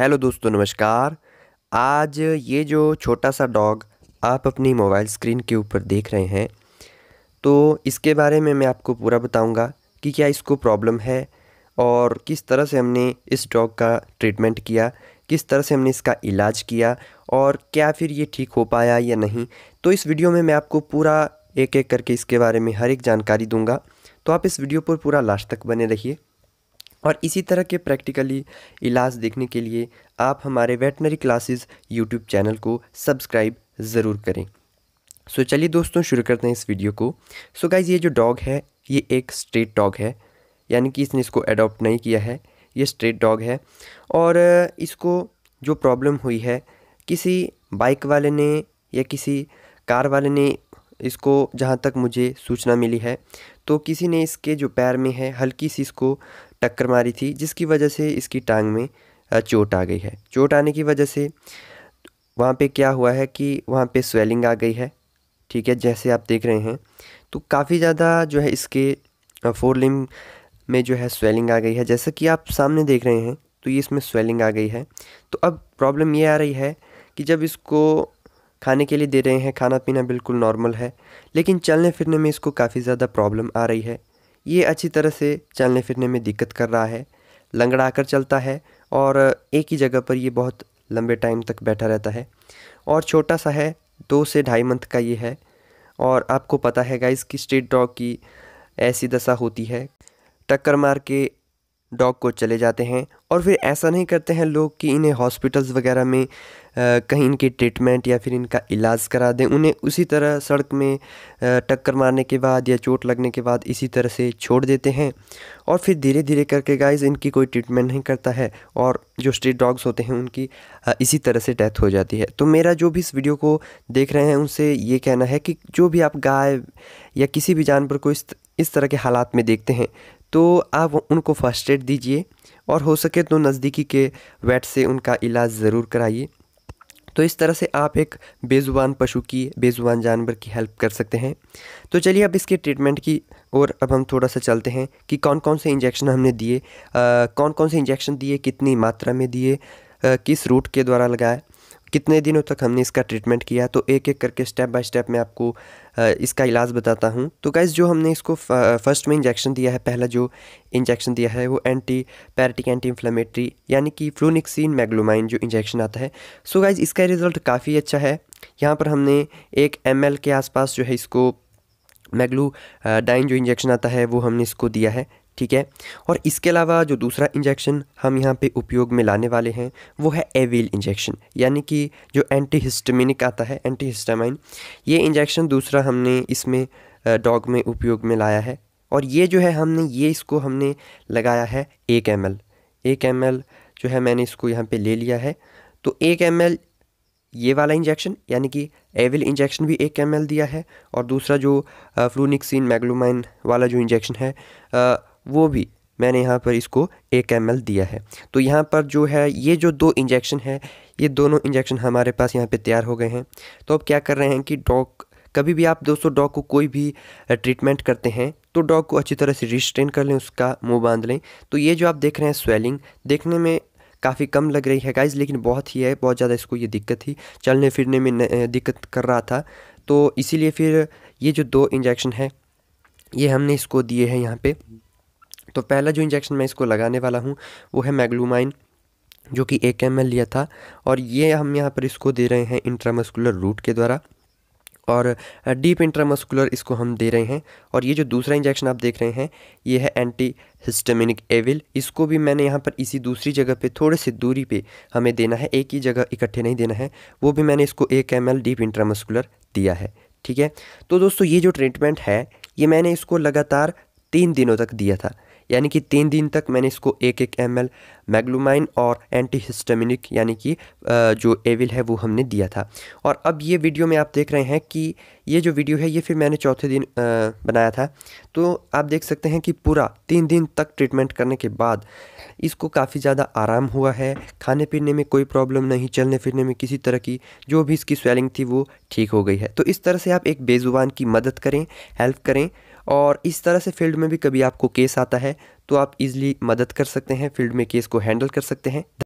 hello दोस्तों नमस्कार आज ये जो छोटा सा डॉग आप अपनी मोबाइल स्क्रीन के ऊपर देख रहे हैं तो इसके बारे में मैं आपको पूरा बताऊंगा कि क्या इसको प्रॉब्लम है और किस तरह से हमने इस डॉग का ट्रीटमेंट किया किस तरह से हमने इसका इलाज किया और क्या फिर ये ठीक हो पाया या नहीं तो इस वीडियो में मैं आपको पूरा एक एक करके इसके बारे में हर एक जानकारी दूंगा तो आप इस वीडियो पर पूरा लास्ट तक बने रहिए और इसी तरह के प्रैक्टिकली इलाज देखने के लिए आप हमारे वेटनरी क्लासेस यूट्यूब चैनल को सब्सक्राइब ज़रूर करें सो चलिए दोस्तों शुरू करते हैं इस वीडियो को सो गाइज़ ये जो डॉग है ये एक स्ट्रेट डॉग है यानी कि इसने इसको अडॉप्ट नहीं किया है ये स्ट्रेट डॉग है और इसको जो प्रॉब्लम हुई है किसी बाइक वाले ने या किसी कार वाले ने इसको जहाँ तक मुझे सूचना मिली है तो किसी ने इसके जो पैर में है हल्की सी इसको टक्कर मारी थी जिसकी वजह से इसकी टांग में चोट आ गई है चोट आने की वजह से वहाँ पे क्या हुआ है कि वहाँ पे स्वेलिंग आ गई है ठीक है जैसे आप देख रहे हैं तो काफ़ी ज़्यादा जो है इसके फोर लिम में जो है स्वेलिंग आ गई है जैसा कि आप सामने देख रहे हैं तो ये इसमें स्वेलिंग आ गई है तो अब प्रॉब्लम ये आ रही है कि जब इसको खाने के लिए दे रहे हैं खाना पीना बिल्कुल नॉर्मल है लेकिन चलने फिरने में इसको काफ़ी ज़्यादा प्रॉब्लम आ रही है ये अच्छी तरह से चलने फिरने में दिक्कत कर रहा है लंगड़ा कर चलता है और एक ही जगह पर यह बहुत लंबे टाइम तक बैठा रहता है और छोटा सा है दो से ढाई मंथ का ये है और आपको पता है गाइस कि स्ट्रीट डॉग की ऐसी दशा होती है टक्कर मार के डॉग को चले जाते हैं और फिर ऐसा नहीं करते हैं लोग कि इन्हें हॉस्पिटल्स वगैरह में कहीं इनकी ट्रीटमेंट या फिर इनका इलाज करा दें उन्हें उसी तरह सड़क में टक्कर मारने के बाद या चोट लगने के बाद इसी तरह से छोड़ देते हैं और फिर धीरे धीरे करके गाइस इनकी कोई ट्रीटमेंट नहीं करता है और जो स्ट्रीट डॉग्स होते हैं उनकी इसी तरह से डेथ हो जाती है तो मेरा जो भी इस वीडियो को देख रहे हैं उनसे ये कहना है कि जो भी आप गाय या किसी भी जानवर को इस इस तरह के हालात में देखते हैं तो आप उनको फर्स्ट एड दीजिए और हो सके तो नज़दीकी के वेट से उनका इलाज ज़रूर कराइए तो इस तरह से आप एक बेजुबान पशु की बेजुबान जानवर की हेल्प कर सकते हैं तो चलिए अब इसके ट्रीटमेंट की और अब हम थोड़ा सा चलते हैं कि कौन कौन से इंजेक्शन हमने दिए कौन कौन से इंजेक्शन दिए कितनी मात्रा में दिए किस रूट के द्वारा लगाए कितने दिनों तक हमने इसका ट्रीटमेंट किया तो एक एक करके स्टेप बाय स्टेप मैं आपको इसका इलाज बताता हूँ तो गाइज़ जो हमने इसको फर्स्ट में इंजेक्शन दिया है पहला जो इंजेक्शन दिया है वो एंटी पैरेटिक एंटी इन्फ्लेमेटरी यानी कि फ्लूनिक्सिन मैग्लोमाइन जो इंजेक्शन आता है सो so गाइज़ इसका रिज़ल्ट काफ़ी अच्छा है यहाँ पर हमने एक एम के आसपास जो है इसको मैग्लू डाइन जो इंजेक्शन आता है वो हमने इसको दिया है ठीक है और इसके अलावा जो दूसरा इंजेक्शन हम यहाँ पे उपयोग में लाने वाले हैं वो है एविल इंजेक्शन यानी कि जो एंटी हिस्टामिनिक आता है एंटी हिस्टामाइन ये इंजेक्शन दूसरा हमने इसमें डॉग में उपयोग में लाया है और ये जो है हमने ये इसको हमने लगाया है एक एम एल एक एम एल जो है मैंने इसको यहाँ पे ले लिया है तो एक एम एल ये वाला इंजेक्शन यानी कि एविल इंजेक्शन भी एक एम एल दिया है और दूसरा जो फ्लूनिक्सिन मैगलोमाइन वाला जो इंजेक्शन है वो भी मैंने यहाँ पर इसको एक एम दिया है तो यहाँ पर जो है ये जो दो इंजेक्शन है ये दोनों इंजेक्शन हमारे पास यहाँ पे तैयार हो गए हैं तो अब क्या कर रहे हैं कि डॉग कभी भी आप दोस्तों डॉग को कोई भी ट्रीटमेंट करते हैं तो डॉग को अच्छी तरह से रिस्ट्रेन कर लें उसका मुँह बांध लें तो ये जो आप देख रहे हैं स्वेलिंग देखने में काफ़ी कम लग रही है गाइज लेकिन बहुत ही है बहुत ज़्यादा इसको ये दिक्कत थी चलने फिरने में दिक्कत कर रहा था तो इसीलिए फिर ये जो दो इंजेक्शन है ये हमने इसको दिए हैं यहाँ पे तो पहला जो इंजेक्शन मैं इसको लगाने वाला हूँ वो है मैगलूमाइन जो कि एक एम लिया था और ये हम यहाँ पर इसको दे रहे हैं इंट्रामस्कुलर रूट के द्वारा और डीप इंट्रामस्कुलर इसको हम दे रहे हैं और ये जो दूसरा इंजेक्शन आप देख रहे हैं ये है एंटी हिस्टेमिनिक एविल इसको भी मैंने यहाँ पर इसी दूसरी जगह पे थोड़े से दूरी पे हमें देना है एक ही जगह इकट्ठे नहीं देना है वो भी मैंने इसको एक एम डीप इंट्रामस्कुलर दिया है ठीक है तो दोस्तों ये जो ट्रीटमेंट है ये मैंने इसको लगातार तीन दिनों तक दिया था यानी कि तीन दिन तक मैंने इसको एक एक एम एल मैगलोमाइन और एंटी हिस्टामिनिक यानी कि जो एविल है वो हमने दिया था और अब ये वीडियो में आप देख रहे हैं कि ये जो वीडियो है ये फिर मैंने चौथे दिन बनाया था तो आप देख सकते हैं कि पूरा तीन दिन तक ट्रीटमेंट करने के बाद इसको काफ़ी ज़्यादा आराम हुआ है खाने पीने में कोई प्रॉब्लम नहीं चलने फिरने में किसी तरह की जो भी इसकी स्वेलिंग थी वो ठीक हो गई है तो इस तरह से आप एक बेजुबान की मदद करें हेल्प करें और इस तरह से फील्ड में भी कभी आपको केस आता है तो आप इजीली मदद कर सकते हैं फील्ड में केस को हैंडल कर सकते हैं